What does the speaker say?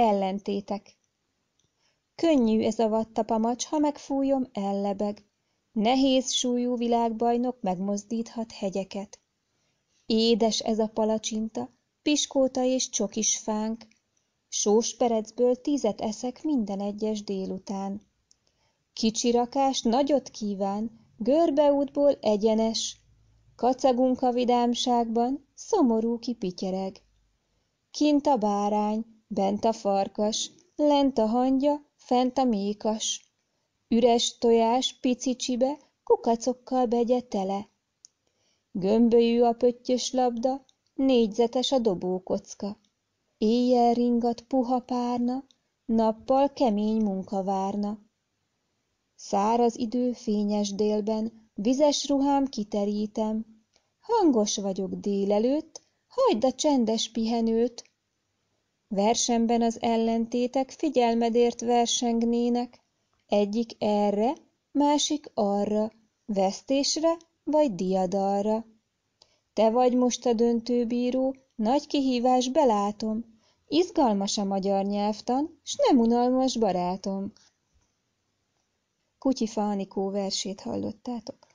Ellentétek. Könnyű ez a vattapamacs, ha megfújom, ellebeg. Nehéz súlyú világbajnok megmozdíthat hegyeket. Édes ez a palacsinta, piskóta és csokis fánk. Sós perecből tízet eszek minden egyes délután. Kicsi rakás nagyot kíván, görbeútból egyenes. Kacagunk a vidámságban, szomorú kipityereg. Kint a bárány, Bent a farkas, lent a hangya, fent a mékas. Üres tojás csibe, kukacokkal begye tele. Gömbölyű a pöttyös labda, négyzetes a dobókocka. Éjjel ringat puha párna, nappal kemény munka várna. Száraz idő fényes délben, vizes ruhám kiterítem. Hangos vagyok délelőtt, hagyd a csendes pihenőt, Versenben az ellentétek figyelmedért versengnének, egyik erre, másik arra, vesztésre vagy diadalra. Te vagy most a döntőbíró, nagy kihívás belátom. Izgalmas a magyar nyelvtan, s nem unalmas barátom. Kutyi Anikó versét hallottátok.